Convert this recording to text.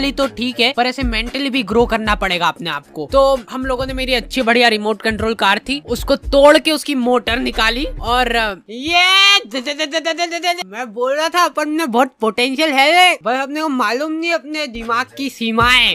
physically तो ठीक है पर ऐसे मेंटली भी ग्रो करना पड़ेगा अपने आप को तो हम लोगों ने मेरी अच्छी बढ़िया रिमोट कंट्रोल कार थी उसको तोड़ के उसकी मोटर निकाली और ये मैं बोल रहा था अपन में बहुत पोटेंशियल है भाई अपने को मालूम नहीं अपने दिमाग की सीमाएं